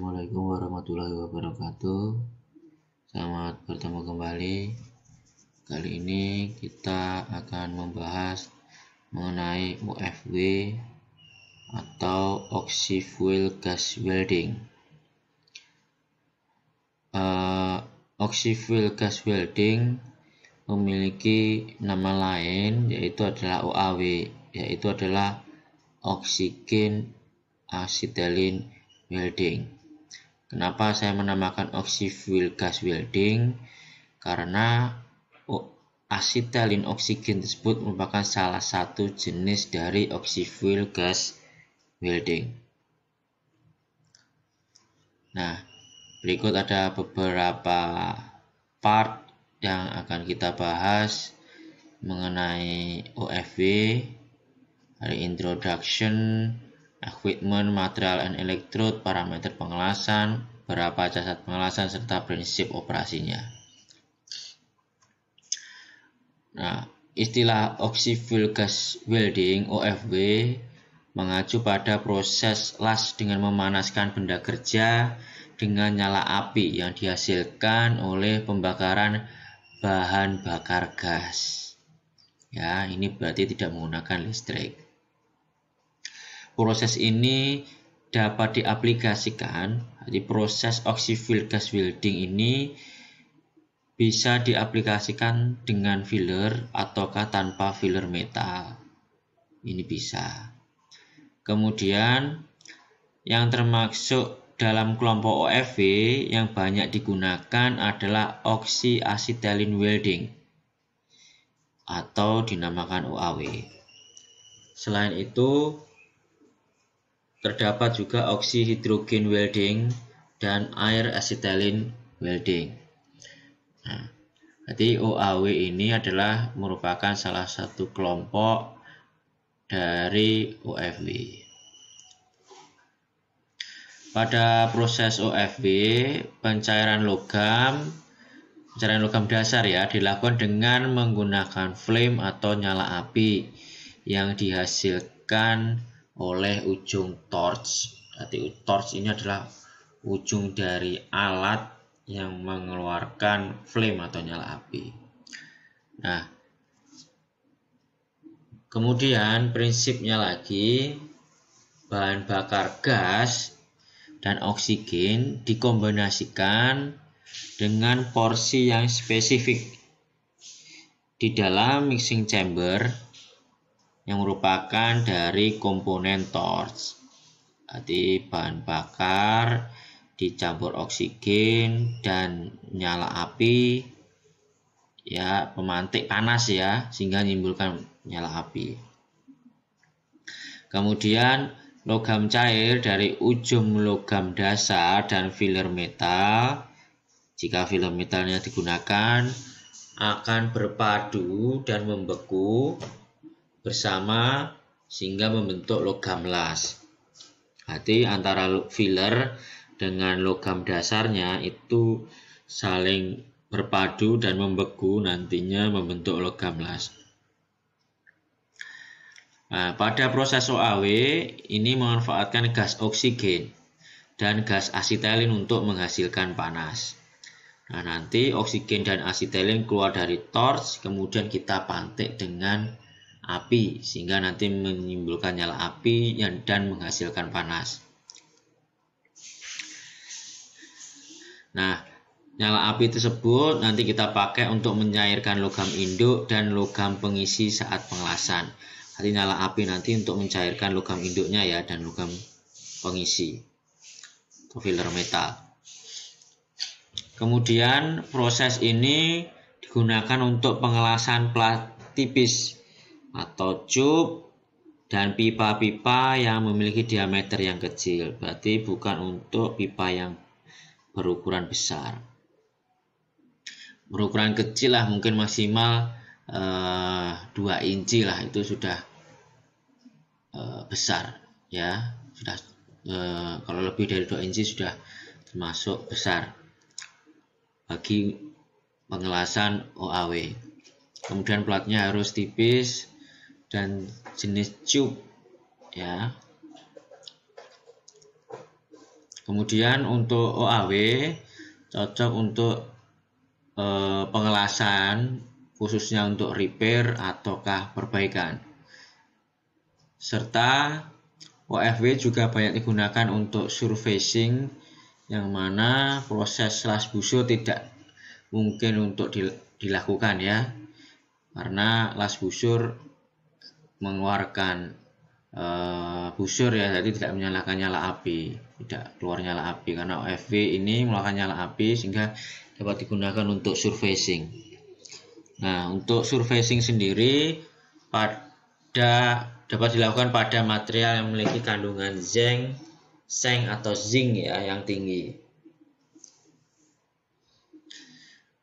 Assalamualaikum warahmatullahi wabarakatuh Selamat bertemu kembali Kali ini kita akan membahas mengenai UFW atau Oxyfuel Gas Welding uh, Oxyfuel Gas Welding memiliki nama lain yaitu adalah OAW yaitu adalah oksigen acetylene welding Kenapa saya menamakan oxyfuel gas welding? Karena asitalin oksigen tersebut merupakan salah satu jenis dari oxyfuel gas welding. Nah, berikut ada beberapa part yang akan kita bahas mengenai OFW, dari introduction, equipment, material and electrode, parameter pengelasan, berapa jasad pengelasan, serta prinsip operasinya. Nah, istilah oxyfuel gas welding OFW mengacu pada proses las dengan memanaskan benda kerja dengan nyala api yang dihasilkan oleh pembakaran bahan bakar gas. Ya, ini berarti tidak menggunakan listrik. Proses ini dapat diaplikasikan. di proses oxyfill gas welding ini bisa diaplikasikan dengan filler ataukah tanpa filler metal. Ini bisa. Kemudian yang termasuk dalam kelompok OFV yang banyak digunakan adalah oxyacetylene welding atau dinamakan UAW. Selain itu, Terdapat juga oksihidrogen welding dan air acetylene welding. Nah, jadi OAW ini adalah merupakan salah satu kelompok dari OFW. Pada proses OFW, pencairan logam pencairan logam dasar ya dilakukan dengan menggunakan flame atau nyala api yang dihasilkan oleh ujung torch. Berarti torch ini adalah ujung dari alat yang mengeluarkan flame atau nyala api. Nah, kemudian prinsipnya lagi bahan bakar gas dan oksigen dikombinasikan dengan porsi yang spesifik di dalam mixing chamber yang merupakan dari komponen torch. tadi bahan bakar dicampur oksigen dan nyala api ya pemantik panas ya sehingga menimbulkan nyala api. Kemudian logam cair dari ujung logam dasar dan filler metal jika filler metalnya digunakan akan berpadu dan membeku bersama sehingga membentuk logam las. Arti antara filler dengan logam dasarnya itu saling berpadu dan membeku nantinya membentuk logam las. Nah, pada proses OAW ini memanfaatkan gas oksigen dan gas asitalin untuk menghasilkan panas. Nah, nanti oksigen dan asitalin keluar dari torch, kemudian kita pantik dengan api sehingga nanti menimbulkan nyala api dan menghasilkan panas. Nah, nyala api tersebut nanti kita pakai untuk mencairkan logam induk dan logam pengisi saat pengelasan. Nanti nyala api nanti untuk mencairkan logam induknya ya dan logam pengisi atau filler metal. Kemudian proses ini digunakan untuk pengelasan plat tipis atau cup dan pipa-pipa yang memiliki diameter yang kecil berarti bukan untuk pipa yang berukuran besar berukuran kecil lah mungkin maksimal eh, 2 inci lah itu sudah eh, besar ya sudah eh, kalau lebih dari 2 inci sudah termasuk besar bagi pengelasan OAW kemudian platnya harus tipis dan jenis cup ya. Kemudian untuk OAW cocok untuk e, pengelasan khususnya untuk repair ataukah perbaikan. Serta OFW juga banyak digunakan untuk surfacing yang mana proses las busur tidak mungkin untuk dilakukan ya karena las busur mengeluarkan uh, busur ya jadi tidak menyalakan nyala api tidak keluar nyala api karena OFV ini melakukan nyala api sehingga dapat digunakan untuk surfacing nah untuk surfacing sendiri pada dapat dilakukan pada material yang memiliki kandungan zeng, seng atau zinc ya yang tinggi.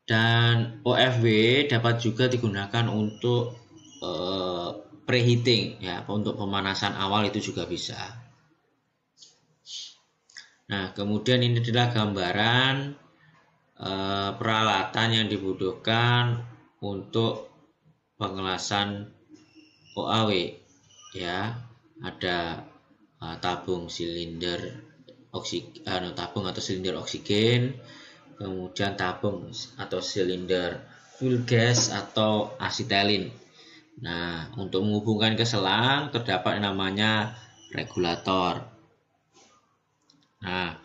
Dan OFW dapat juga digunakan untuk uh, preheating ya untuk pemanasan awal itu juga bisa. Nah, kemudian ini adalah gambaran e, peralatan yang dibutuhkan untuk pengelasan OAW ya. Ada e, tabung silinder oksigen anu, tabung atau silinder oksigen, kemudian tabung atau silinder fuel gas atau asitelin Nah, untuk menghubungkan ke selang terdapat yang namanya regulator. Nah,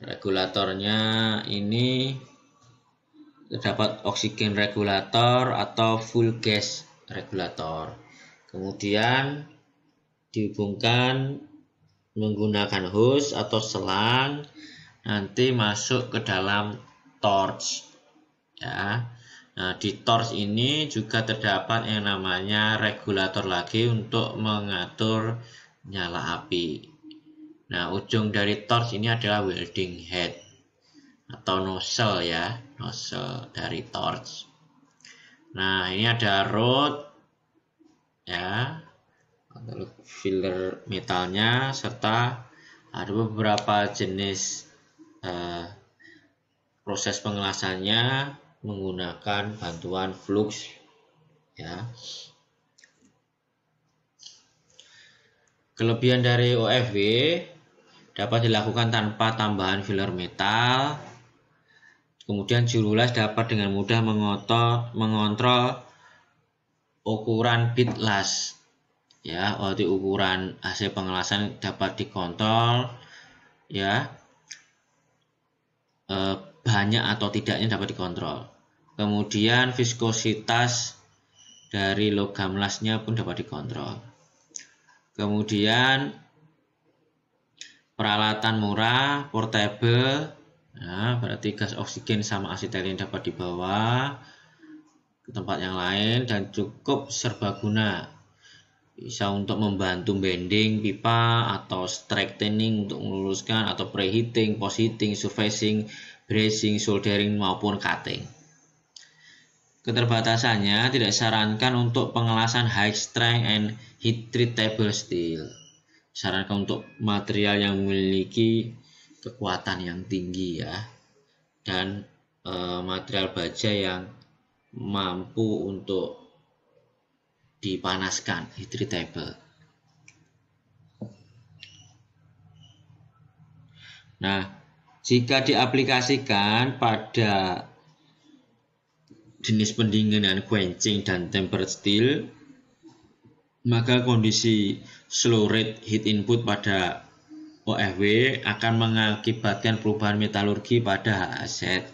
regulatornya ini terdapat oksigen regulator atau full gas regulator. Kemudian dihubungkan menggunakan hose atau selang nanti masuk ke dalam torch ya Nah, di torch ini juga terdapat yang namanya regulator lagi untuk mengatur nyala api. Nah, ujung dari torch ini adalah welding head atau nozzle ya, nozzle dari torch. Nah, ini ada rod ya, lalu filler metalnya serta ada beberapa jenis eh, proses pengelasannya menggunakan bantuan flux ya. Kelebihan dari OFW dapat dilakukan tanpa tambahan filler metal. Kemudian jurulas dapat dengan mudah mengotor, mengontrol ukuran bit las. Ya, waktu ukuran hasil pengelasan dapat dikontrol ya. Eh, banyak atau tidaknya dapat dikontrol. Kemudian viskositas dari logam lasnya pun dapat dikontrol. Kemudian peralatan murah, portable, ya, berarti gas oksigen sama asetilen dapat dibawa ke tempat yang lain dan cukup serbaguna. Bisa untuk membantu bending pipa atau straightening untuk meluruskan atau preheating, postheating, surfacing, bracing, soldering, maupun cutting. Keterbatasannya tidak disarankan untuk pengelasan high strength and heat treatable steel. Sarankan untuk material yang memiliki kekuatan yang tinggi ya dan e, material baja yang mampu untuk dipanaskan heat treatable. Nah, jika diaplikasikan pada jenis pendinginan quenching dan tempered steel maka kondisi slow rate heat input pada OFW akan mengakibatkan perubahan metalurgi pada aset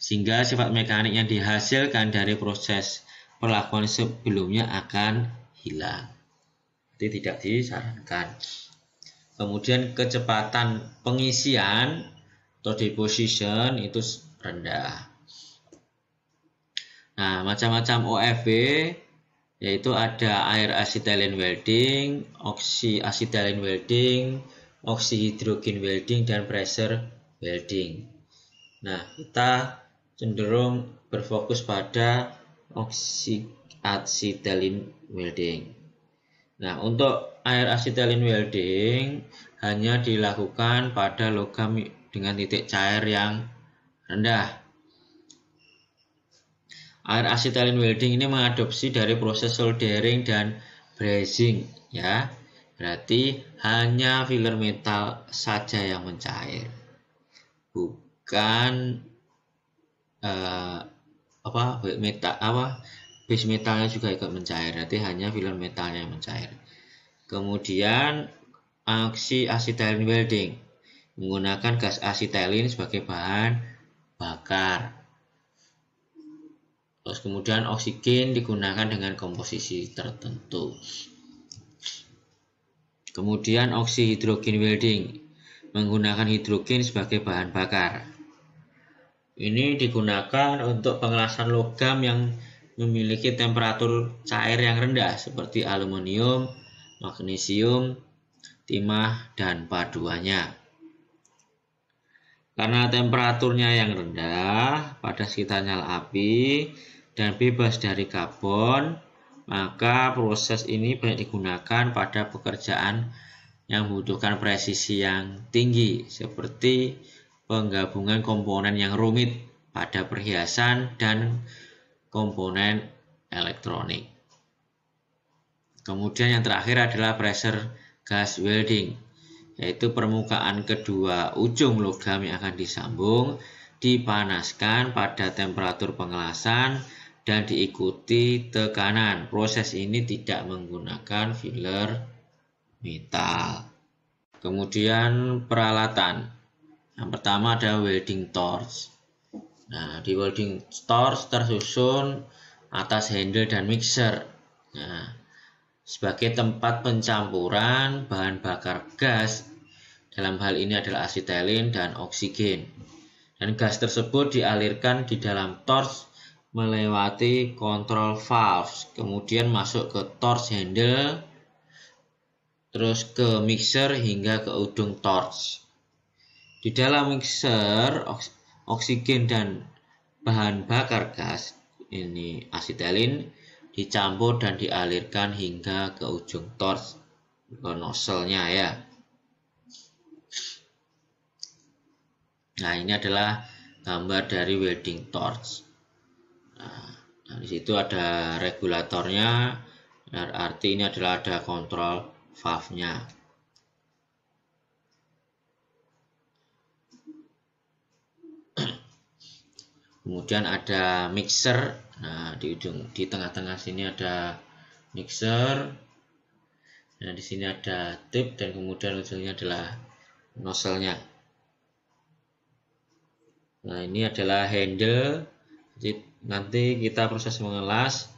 sehingga sifat mekanik yang dihasilkan dari proses perlakuan sebelumnya akan hilang. Jadi tidak disarankan. Kemudian kecepatan pengisian atau deposition itu rendah. Nah, macam-macam OFW yaitu ada air acetylene welding, oxy acetylene welding, oxi-hydrogen welding dan pressure welding. Nah, kita cenderung berfokus pada oxy acetylene welding. Nah, untuk air acetylene welding hanya dilakukan pada logam dengan titik cair yang rendah. Air acetylene welding ini mengadopsi dari proses soldering dan brazing ya. Berarti hanya filler metal saja yang mencair. Bukan uh, apa metal apa base metalnya juga ikut mencair. Berarti hanya filler metalnya yang mencair. Kemudian aksi acetylene welding menggunakan gas acetylene sebagai bahan bakar. Terus kemudian oksigen digunakan dengan komposisi tertentu. Kemudian oksihidrogen welding menggunakan hidrogen sebagai bahan bakar. Ini digunakan untuk pengelasan logam yang memiliki temperatur cair yang rendah seperti aluminium, magnesium, timah, dan paduannya. Karena temperaturnya yang rendah pada sekitar nyala api dan bebas dari karbon, maka proses ini banyak digunakan pada pekerjaan yang membutuhkan presisi yang tinggi seperti penggabungan komponen yang rumit pada perhiasan dan komponen elektronik. Kemudian yang terakhir adalah pressure gas welding, yaitu permukaan kedua ujung logam yang akan disambung dipanaskan pada temperatur pengelasan dan diikuti tekanan. Proses ini tidak menggunakan filler metal. Kemudian peralatan. Yang pertama ada welding torch. Nah, di welding torch tersusun atas handle dan mixer. Nah, sebagai tempat pencampuran bahan bakar gas dalam hal ini adalah asetilen dan oksigen dan gas tersebut dialirkan di dalam torch melewati kontrol valve kemudian masuk ke torch handle terus ke mixer hingga ke ujung torch di dalam mixer oksigen dan bahan bakar gas ini asetilen dicampur dan dialirkan hingga ke ujung torch ke nozzle-nya ya. Nah, ini adalah gambar dari welding torch. Nah, nah di situ ada regulatornya, nah, arti ini adalah ada kontrol valve-nya. Kemudian ada mixer Nah, di ujung di tengah-tengah sini ada mixer. Nah, di sini ada tip dan kemudian ujungnya adalah nozzle-nya. Nah, ini adalah handle. Jadi nanti kita proses mengelas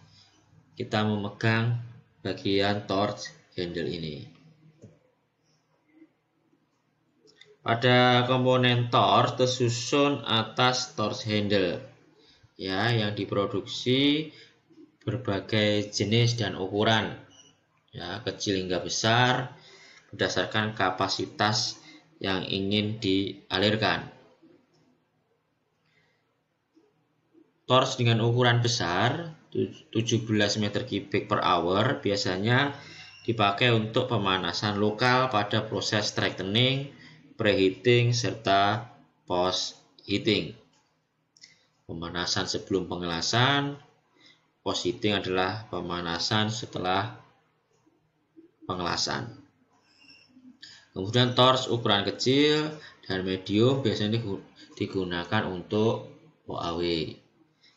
kita memegang bagian torch handle ini. Pada komponen torch tersusun atas torch handle ya yang diproduksi berbagai jenis dan ukuran ya kecil hingga besar berdasarkan kapasitas yang ingin dialirkan. Tors dengan ukuran besar 17 meter kubik per hour biasanya dipakai untuk pemanasan lokal pada proses straightening, preheating, serta post heating pemanasan sebelum pengelasan, positing adalah pemanasan setelah pengelasan. Kemudian tors ukuran kecil dan medium biasanya digunakan untuk OAW.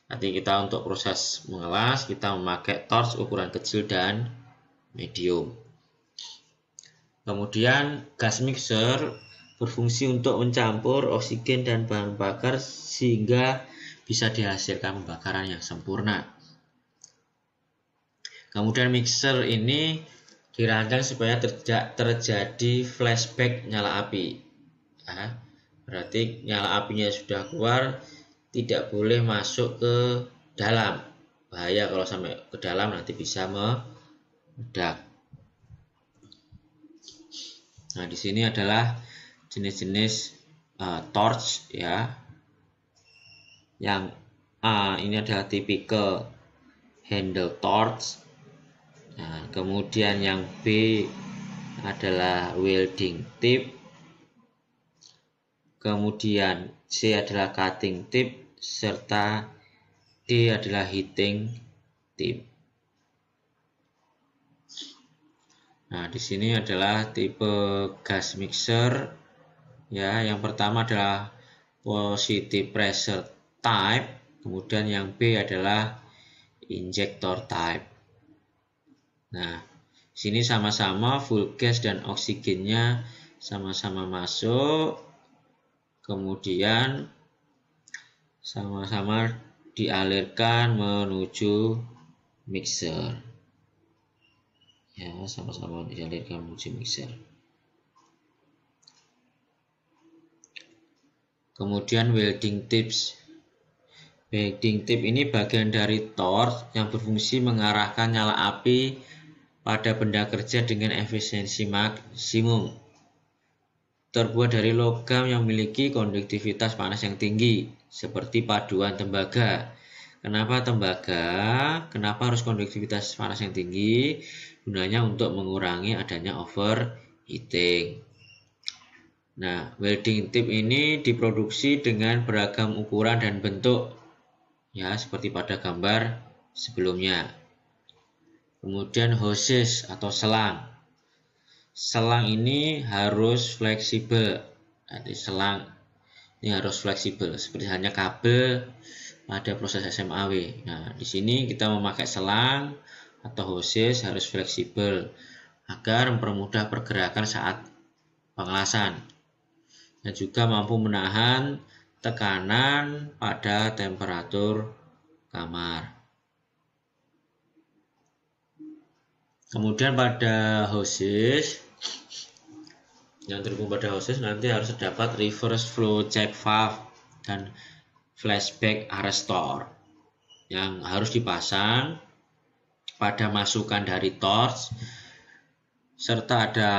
Nanti kita untuk proses mengelas kita memakai tors ukuran kecil dan medium. Kemudian gas mixer berfungsi untuk mencampur oksigen dan bahan bakar sehingga bisa dihasilkan pembakaran yang sempurna. Kemudian mixer ini dirancang supaya tidak terjadi flashback nyala api. berarti nyala apinya sudah keluar, tidak boleh masuk ke dalam. Bahaya kalau sampai ke dalam nanti bisa meledak. Nah, di sini adalah jenis-jenis uh, torch ya yang A ini adalah tipikal handle torch nah, kemudian yang B adalah welding tip kemudian C adalah cutting tip serta D adalah heating tip nah di sini adalah tipe gas mixer ya yang pertama adalah positive pressure type, kemudian yang B adalah injector type. Nah, sini sama-sama full gas dan oksigennya sama-sama masuk, kemudian sama-sama dialirkan menuju mixer. Ya, sama-sama dialirkan menuju mixer. Kemudian welding tips Baik, tip ini bagian dari torch yang berfungsi mengarahkan nyala api pada benda kerja dengan efisiensi maksimum. Terbuat dari logam yang memiliki konduktivitas panas yang tinggi, seperti paduan tembaga. Kenapa tembaga? Kenapa harus konduktivitas panas yang tinggi? Gunanya untuk mengurangi adanya overheating. Nah, welding tip ini diproduksi dengan beragam ukuran dan bentuk ya seperti pada gambar sebelumnya. Kemudian hoses atau selang. Selang ini harus fleksibel. Nanti selang ini harus fleksibel seperti hanya kabel pada proses SMAW. Nah, di sini kita memakai selang atau hoses harus fleksibel agar mempermudah pergerakan saat pengelasan dan juga mampu menahan tekanan pada temperatur kamar. Kemudian pada hoses yang terhubung pada hoses nanti harus terdapat reverse flow check valve dan flashback arrestor yang harus dipasang pada masukan dari torch serta ada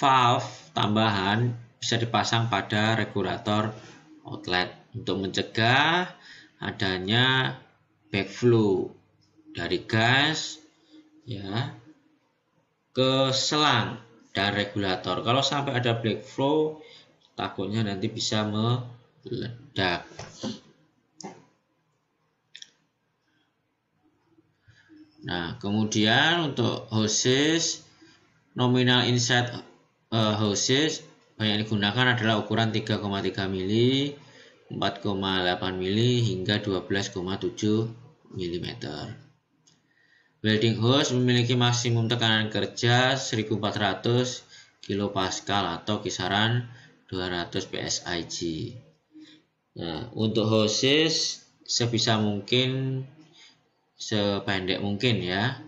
valve tambahan bisa dipasang pada regulator outlet untuk mencegah adanya backflow dari gas ya ke selang dan regulator. Kalau sampai ada backflow takutnya nanti bisa meledak. Nah, kemudian untuk hoses nominal inside uh, eh, hoses banyak digunakan adalah ukuran 3,3 mili, 4,8 mili hingga 12,7 mm. Welding hose memiliki maksimum tekanan kerja 1400 kPa atau kisaran 200 psig. Nah, untuk hoses sebisa mungkin sependek mungkin ya.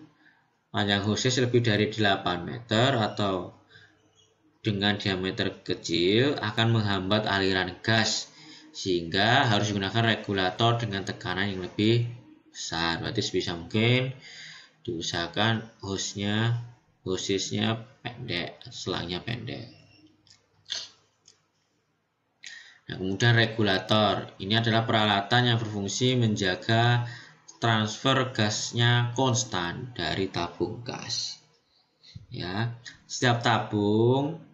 Panjang hoses lebih dari 8 meter atau dengan diameter kecil akan menghambat aliran gas sehingga harus menggunakan regulator dengan tekanan yang lebih besar berarti bisa mungkin diusahakan hostnya hostisnya pendek selangnya pendek nah kemudian regulator ini adalah peralatan yang berfungsi menjaga transfer gasnya konstan dari tabung gas ya setiap tabung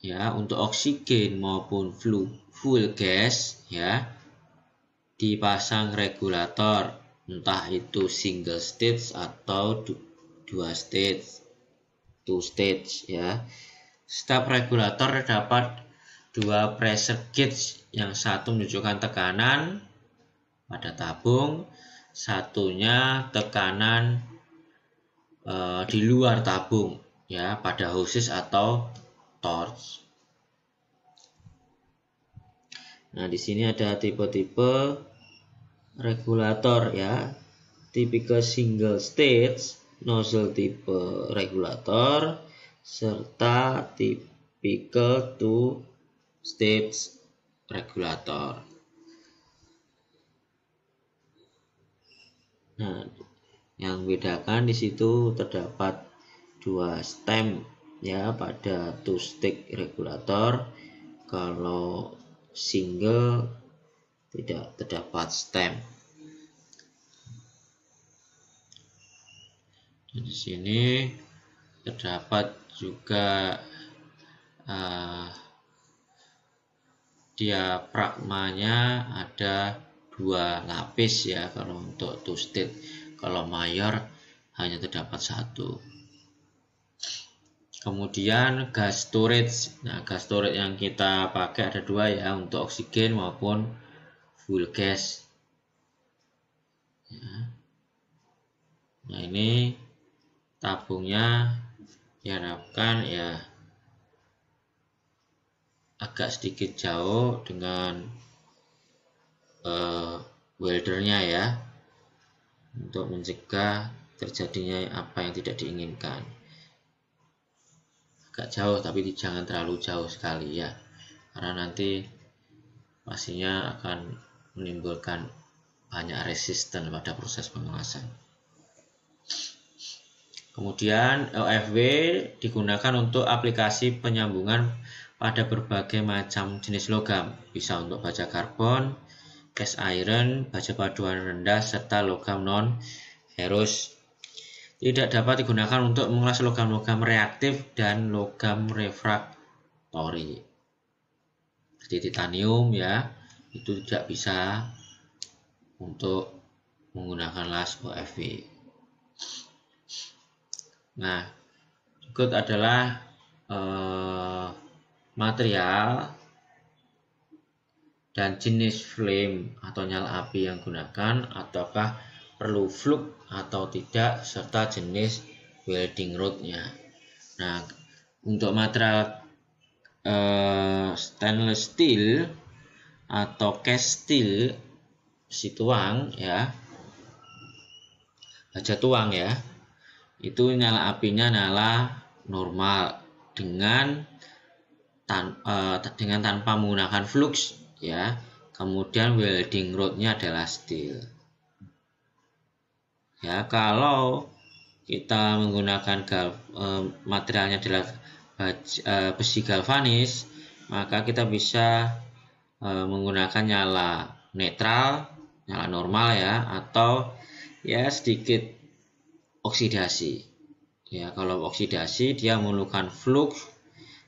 ya untuk oksigen maupun flu, full gas ya dipasang regulator entah itu single stage atau dua stage two stage ya setiap regulator dapat dua pressure gauge yang satu menunjukkan tekanan pada tabung satunya tekanan e, di luar tabung ya pada hoses atau torch. Nah, di sini ada tipe-tipe regulator ya. tipe single stage, nozzle tipe regulator, serta tipe two stage regulator. Nah, yang bedakan di situ terdapat dua stem ya pada two stick regulator kalau single tidak terdapat stem di sini terdapat juga uh, eh, prakmanya ada dua lapis ya kalau untuk two stick kalau mayor hanya terdapat satu kemudian gas storage nah gas storage yang kita pakai ada dua ya untuk oksigen maupun full gas ya. nah ini tabungnya diharapkan ya agak sedikit jauh dengan uh, weldernya ya untuk mencegah terjadinya apa yang tidak diinginkan agak jauh tapi jangan terlalu jauh sekali ya karena nanti pastinya akan menimbulkan banyak resisten pada proses pemanasan kemudian LFW digunakan untuk aplikasi penyambungan pada berbagai macam jenis logam bisa untuk baja karbon, cast iron, baja paduan rendah serta logam non ferrous tidak dapat digunakan untuk mengulas logam-logam reaktif dan logam refraktori. Seperti titanium ya, itu tidak bisa untuk menggunakan las OFV. Nah, berikut adalah eh, material dan jenis flame atau nyala api yang gunakan ataukah perlu fluk atau tidak serta jenis welding rodnya nah untuk material uh, stainless steel atau cast steel si tuang ya baja tuang ya itu nyala apinya nyala normal dengan tan, uh, dengan tanpa menggunakan flux ya kemudian welding rodnya adalah steel ya kalau kita menggunakan gal, e, materialnya adalah e, besi galvanis maka kita bisa e, menggunakan nyala netral nyala normal ya atau ya sedikit oksidasi ya kalau oksidasi dia memerlukan flux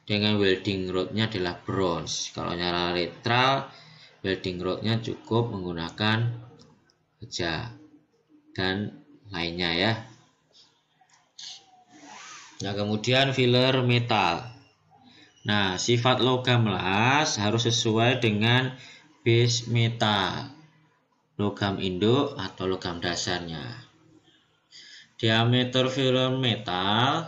dengan welding rodnya adalah bronze kalau nyala netral welding rodnya cukup menggunakan baja dan lainnya ya nah kemudian filler metal nah sifat logam las harus sesuai dengan base metal logam induk atau logam dasarnya diameter filler metal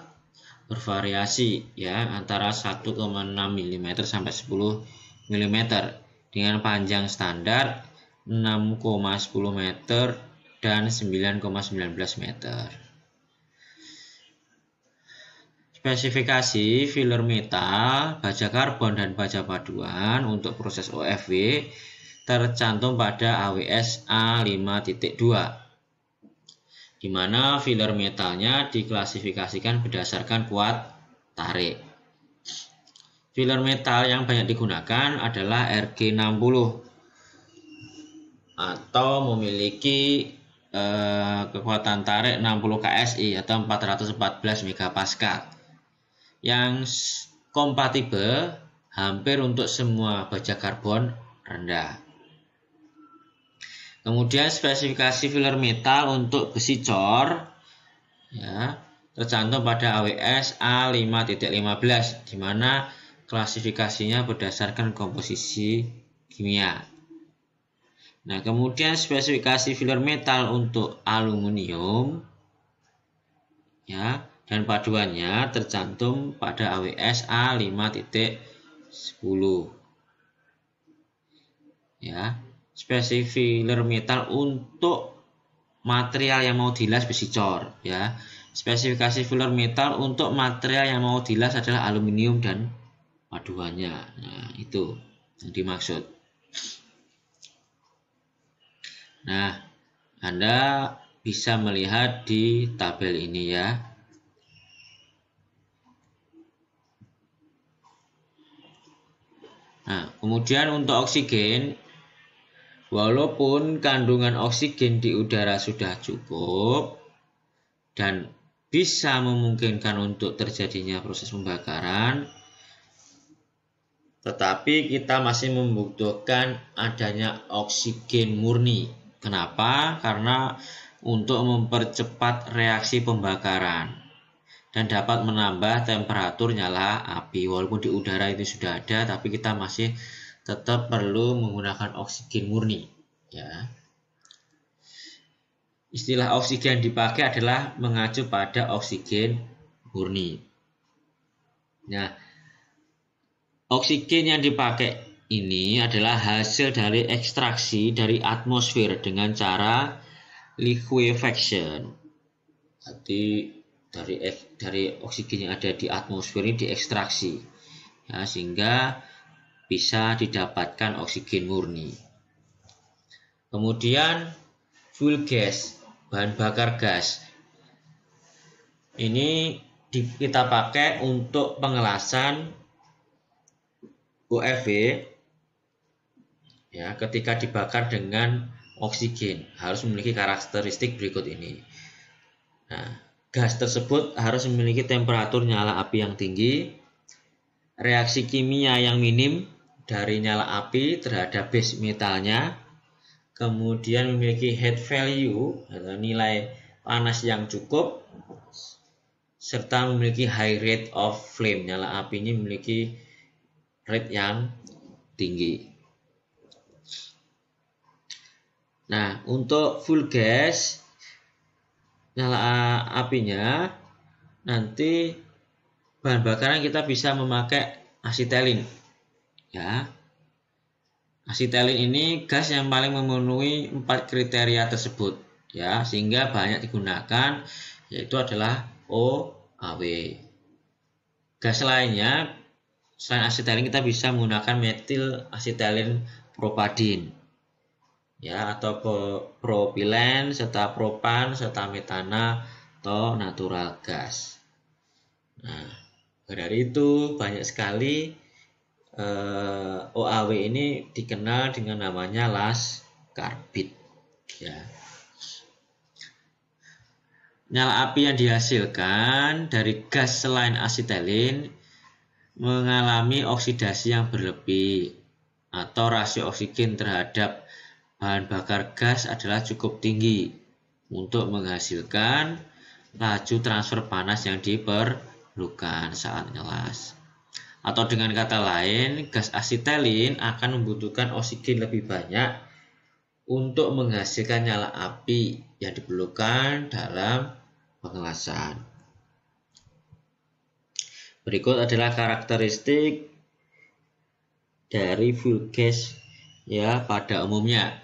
bervariasi ya antara 1,6 mm sampai 10 mm dengan panjang standar 6,10 meter dan 9,19 meter. Spesifikasi filler metal, baja karbon, dan baja paduan untuk proses OFW tercantum pada AWS A5.2 di mana filler metalnya diklasifikasikan berdasarkan kuat tarik. Filler metal yang banyak digunakan adalah RG60 atau memiliki Eh, kekuatan tarik 60 KSI atau 414 MPa yang kompatibel hampir untuk semua baja karbon rendah. Kemudian spesifikasi filler metal untuk besi cor ya, tercantum pada AWS A5.15 di mana klasifikasinya berdasarkan komposisi kimia. Nah, kemudian spesifikasi filler metal untuk aluminium ya dan paduannya tercantum pada AWS A5.10. Ya, spesifikasi filler metal untuk material yang mau dilas besi cor ya. Spesifikasi filler metal untuk material yang mau dilas adalah aluminium dan paduannya. Nah, itu yang dimaksud. Nah, Anda bisa melihat di tabel ini ya. Nah, kemudian untuk oksigen, walaupun kandungan oksigen di udara sudah cukup dan bisa memungkinkan untuk terjadinya proses pembakaran, tetapi kita masih membutuhkan adanya oksigen murni Kenapa? Karena untuk mempercepat reaksi pembakaran dan dapat menambah temperatur nyala api. Walaupun di udara itu sudah ada, tapi kita masih tetap perlu menggunakan oksigen murni. Ya. Istilah oksigen yang dipakai adalah mengacu pada oksigen murni. Nah, oksigen yang dipakai ini adalah hasil dari ekstraksi dari atmosfer dengan cara liquefaction. Jadi dari dari oksigen yang ada di atmosfer ini diekstraksi, ya, sehingga bisa didapatkan oksigen murni. Kemudian fuel gas, bahan bakar gas. Ini di, kita pakai untuk pengelasan UFV ya ketika dibakar dengan oksigen harus memiliki karakteristik berikut ini. Nah, gas tersebut harus memiliki temperatur nyala api yang tinggi, reaksi kimia yang minim dari nyala api terhadap base metalnya, kemudian memiliki head value atau nilai panas yang cukup, serta memiliki high rate of flame nyala apinya memiliki rate yang tinggi. Nah, untuk full gas nyala apinya nanti bahan bakaran kita bisa memakai asetilen ya asetilen ini gas yang paling memenuhi empat kriteria tersebut ya sehingga banyak digunakan yaitu adalah OAW gas lainnya selain asetilen kita bisa menggunakan metil asetilen propadin ya atau propilen serta propan serta metana atau natural gas. Nah, dari itu banyak sekali eh, OAW ini dikenal dengan namanya las karbit ya. Nyala api yang dihasilkan dari gas selain asetilen mengalami oksidasi yang berlebih atau rasio oksigen terhadap bahan bakar gas adalah cukup tinggi untuk menghasilkan laju transfer panas yang diperlukan saat ngelas. Atau dengan kata lain, gas asitelin akan membutuhkan oksigen lebih banyak untuk menghasilkan nyala api yang diperlukan dalam pengelasan. Berikut adalah karakteristik dari fuel gas ya pada umumnya.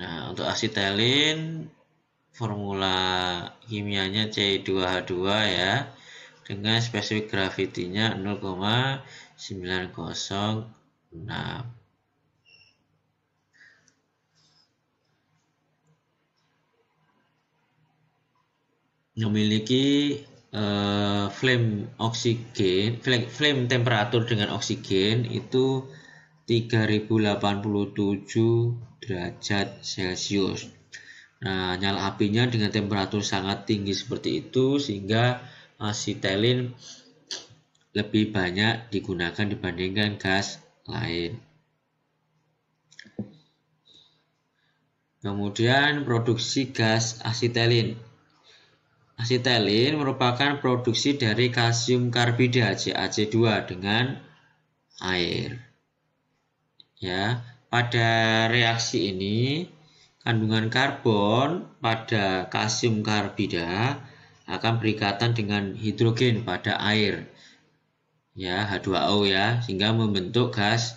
Nah, untuk asetilen formula kimianya C2H2 ya dengan spesifik gravitinya 0,906. memiliki uh, flame oksigen, flame, flame temperatur dengan oksigen itu 3087 derajat Celcius. Nah, nyala apinya dengan temperatur sangat tinggi seperti itu sehingga asitelin eh, lebih banyak digunakan dibandingkan gas lain. Kemudian produksi gas asitelin. Asitelin merupakan produksi dari kalsium karbida CaC2 dengan air. Ya, pada reaksi ini kandungan karbon pada kalsium karbida akan berikatan dengan hidrogen pada air. Ya, H2O ya, sehingga membentuk gas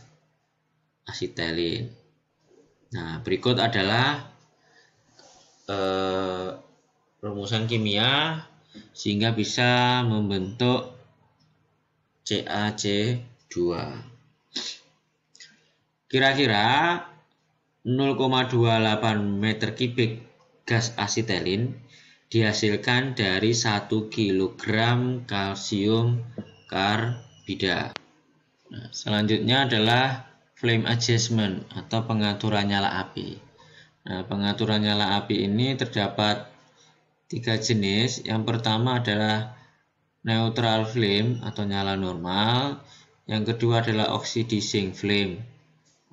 asetilen. Nah, berikut adalah eh, rumusan kimia sehingga bisa membentuk CaC2. Kira-kira 0,28 meter kubik gas asitelin dihasilkan dari 1 kg kalsium karbida. Nah, selanjutnya adalah flame adjustment atau pengaturan nyala api. Nah, pengaturan nyala api ini terdapat tiga jenis. Yang pertama adalah neutral flame atau nyala normal. Yang kedua adalah oxidizing flame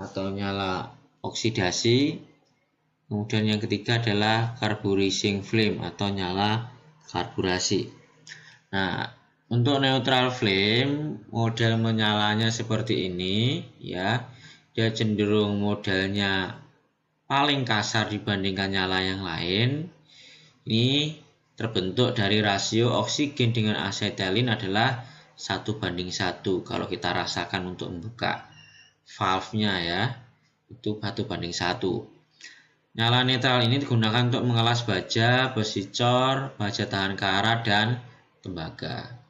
atau nyala oksidasi. Kemudian yang ketiga adalah carburizing flame atau nyala karburasi. Nah, untuk neutral flame model menyalanya seperti ini ya. Dia cenderung modelnya paling kasar dibandingkan nyala yang lain. Ini terbentuk dari rasio oksigen dengan asetilin adalah satu banding satu kalau kita rasakan untuk membuka valve-nya ya itu batu banding satu. Nyala netral ini digunakan untuk mengelas baja, besi cor, baja tahan karat, dan tembaga.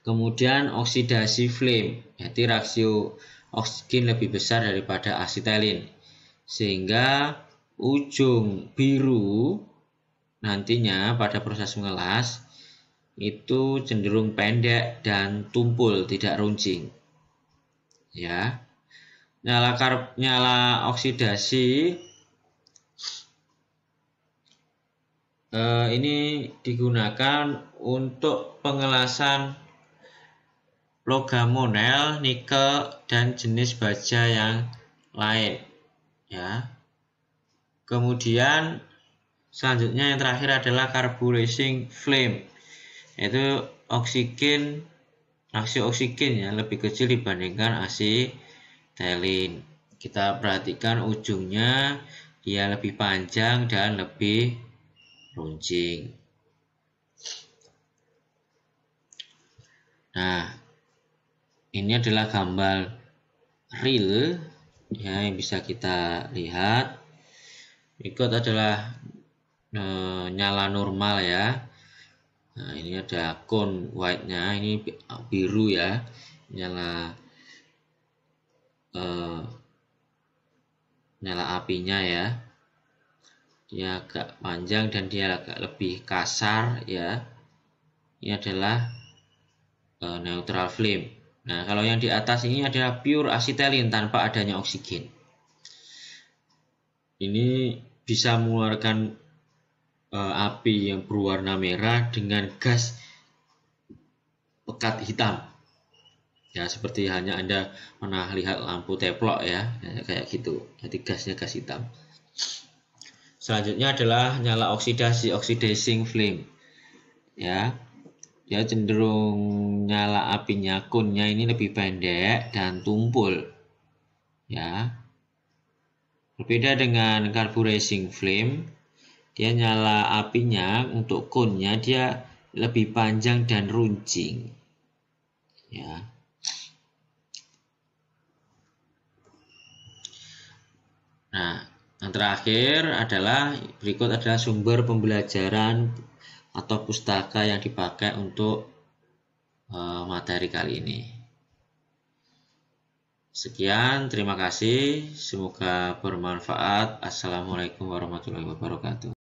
Kemudian oksidasi flame, yaitu rasio oksigen lebih besar daripada asetilen, Sehingga ujung biru nantinya pada proses mengelas itu cenderung pendek dan tumpul, tidak runcing ya nyala karb nyala oksidasi eh, ini digunakan untuk pengelasan logam monel, nikel dan jenis baja yang lain ya. Kemudian selanjutnya yang terakhir adalah carburizing flame yaitu oksigen aksi oksigen ya lebih kecil dibandingkan aksi telin. Kita perhatikan ujungnya dia lebih panjang dan lebih runcing. Nah, ini adalah gambar real ya yang bisa kita lihat. Ikut adalah e, nyala normal ya. Nah, ini ada cone white-nya, ini ah, biru ya. Nyala eh, nyala apinya ya. Dia agak panjang dan dia agak lebih kasar ya. Ini adalah eh, neutral flame. Nah, kalau yang di atas ini adalah pure acetylene tanpa adanya oksigen. Ini bisa mengeluarkan uh, api yang berwarna merah dengan gas pekat hitam. Ya, seperti hanya Anda pernah lihat lampu teplok ya, ya kayak gitu. Jadi gasnya gas hitam. Selanjutnya adalah nyala oksidasi, oxidizing flame. Ya. ya cenderung nyala apinya kunnya ini lebih pendek dan tumpul. Ya. Berbeda dengan carburizing flame, dia nyala apinya untuk konnya dia lebih panjang dan runcing ya nah yang terakhir adalah berikut adalah sumber pembelajaran atau pustaka yang dipakai untuk eh, materi kali ini. Sekian, terima kasih. Semoga bermanfaat. Assalamualaikum warahmatullahi wabarakatuh.